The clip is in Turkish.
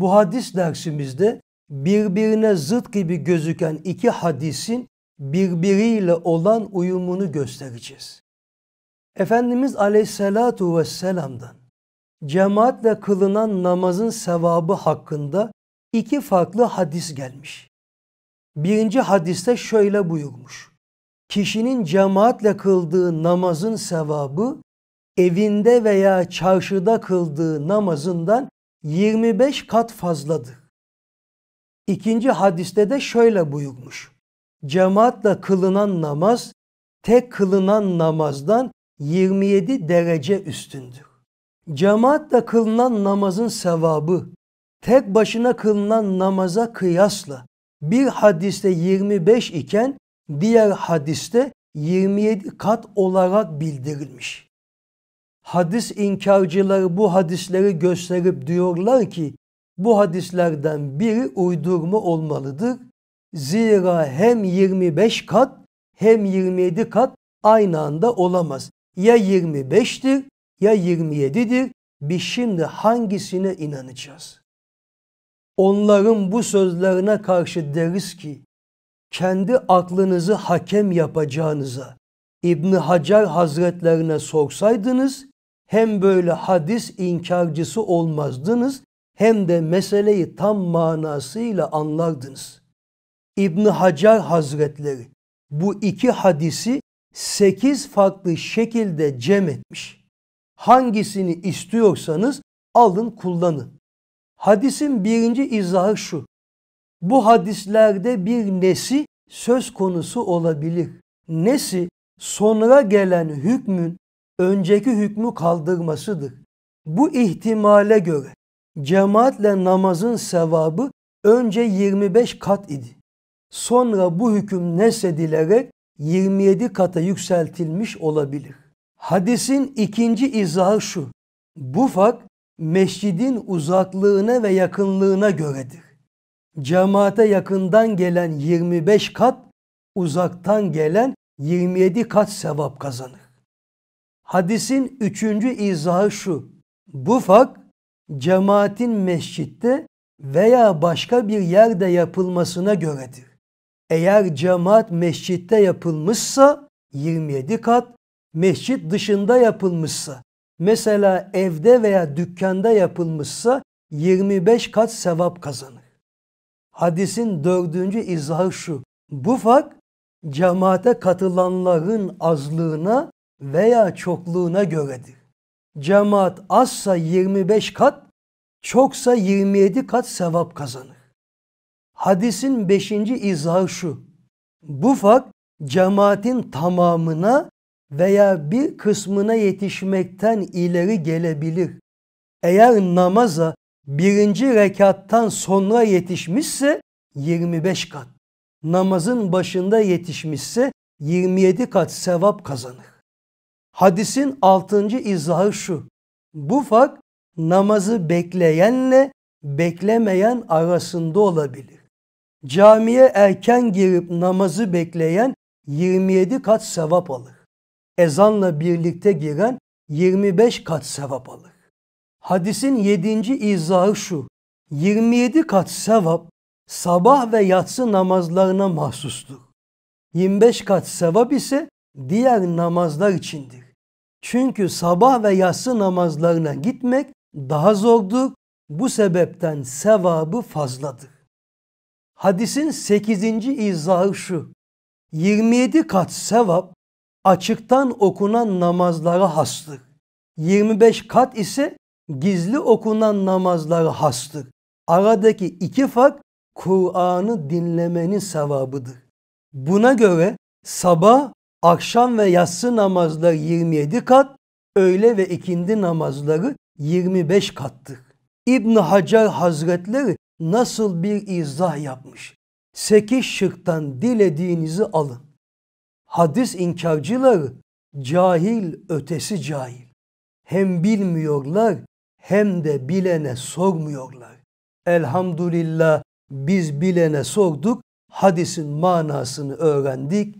bu hadis dersimizde birbirine zıt gibi gözüken iki hadisin birbiriyle olan uyumunu göstereceğiz. Efendimiz aleyhissalatu vesselam'dan cemaatle kılınan namazın sevabı hakkında iki farklı hadis gelmiş. Birinci hadiste şöyle buyurmuş. Kişinin cemaatle kıldığı namazın sevabı evinde veya çarşıda kıldığı namazından 25 kat fazladır. İkinci hadiste de şöyle buyurmuş. Cemaatle kılınan namaz tek kılınan namazdan 27 derece üstündür. Cemaatle kılınan namazın sevabı tek başına kılınan namaza kıyasla bir hadiste 25 iken diğer hadiste 27 kat olarak bildirilmiş hadis inkarcıları bu hadisleri gösterip diyorlar ki bu hadislerden biri uydurma olmalıdır. Zira hem 25 kat hem 27 kat aynı anda olamaz. Ya 25'tir ya 27'dir. Biz şimdi hangisine inanacağız? Onların bu sözlerine karşı deriz ki kendi aklınızı hakem yapacağınıza İbni Hacer Hazretlerine sorsaydınız hem böyle hadis inkarcısı olmazdınız hem de meseleyi tam manasıyla anlardınız. İbn Hacer Hazretleri bu iki hadisi sekiz farklı şekilde cem etmiş. Hangisini istiyorsanız alın kullanın. Hadisin birinci izahı şu. Bu hadislerde bir nesi söz konusu olabilir. Nesi sonra gelen hükmün önceki hükmü kaldırmasıdır. Bu ihtimale göre cemaatle namazın sevabı önce 25 kat idi. Sonra bu hüküm nesedilerek 27 kata yükseltilmiş olabilir. Hadisin ikinci izahı şu. Bu fark mescidin uzaklığına ve yakınlığına göredir. Cemaate yakından gelen 25 kat, uzaktan gelen 27 kat sevap kazanır. Hadisin üçüncü izahı şu. Bu fak cemaatin mescitte veya başka bir yerde yapılmasına göredir. Eğer cemaat mescitte yapılmışsa 27 kat, mescit dışında yapılmışsa, mesela evde veya dükkanda yapılmışsa 25 kat sevap kazanır. Hadisin dördüncü izahı şu. Bu fak cemaate katılanların azlığına veya çokluğuna göredir. Cemaat azsa 25 kat, çoksa 27 kat sevap kazanır. Hadisin 5. izahı şu. Bu fark cemaatin tamamına veya bir kısmına yetişmekten ileri gelebilir. Eğer namaza birinci rekattan sonra yetişmişse 25 kat, namazın başında yetişmişse 27 kat sevap kazanır. Hadisin altıncı izahı şu. Bu fark namazı bekleyenle beklemeyen arasında olabilir. Camiye erken girip namazı bekleyen 27 kat sevap alır. Ezanla birlikte giren 25 kat sevap alır. Hadisin 7. izahı şu. 27 kat sevap sabah ve yatsı namazlarına mahsustur. 25 kat sevap ise diğer namazlar içindir. Çünkü sabah ve yatsı namazlarına gitmek daha zordur. Bu sebepten sevabı fazladır. Hadisin 8. izahı şu. 27 kat sevap açıktan okunan namazlara hastır. 25 kat ise gizli okunan namazlara hastır. Aradaki iki fark Kur'an'ı dinlemenin sevabıdır. Buna göre sabah akşam ve yatsı namazları 27 kat, öğle ve ikindi namazları 25 kattır. İbn Hacer Hazretleri nasıl bir izah yapmış? Sekiz şıktan dilediğinizi alın. Hadis inkarcıları cahil ötesi cahil. Hem bilmiyorlar hem de bilene sormuyorlar. Elhamdülillah biz bilene sorduk, hadisin manasını öğrendik.